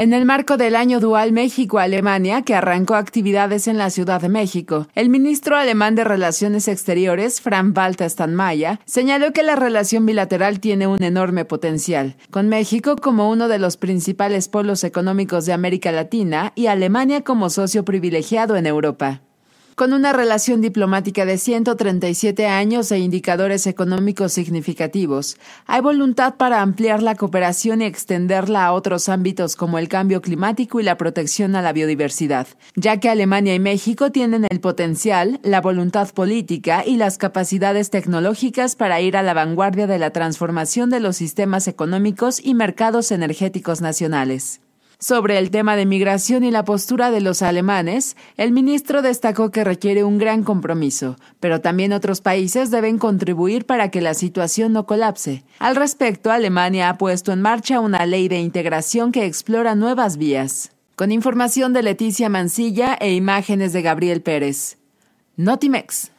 En el marco del año dual México-Alemania, que arrancó actividades en la Ciudad de México, el ministro alemán de Relaciones Exteriores, Frank-Walter Steinmeier, señaló que la relación bilateral tiene un enorme potencial, con México como uno de los principales polos económicos de América Latina y Alemania como socio privilegiado en Europa con una relación diplomática de 137 años e indicadores económicos significativos. Hay voluntad para ampliar la cooperación y extenderla a otros ámbitos como el cambio climático y la protección a la biodiversidad, ya que Alemania y México tienen el potencial, la voluntad política y las capacidades tecnológicas para ir a la vanguardia de la transformación de los sistemas económicos y mercados energéticos nacionales. Sobre el tema de migración y la postura de los alemanes, el ministro destacó que requiere un gran compromiso, pero también otros países deben contribuir para que la situación no colapse. Al respecto, Alemania ha puesto en marcha una ley de integración que explora nuevas vías. Con información de Leticia Mancilla e imágenes de Gabriel Pérez. Notimex.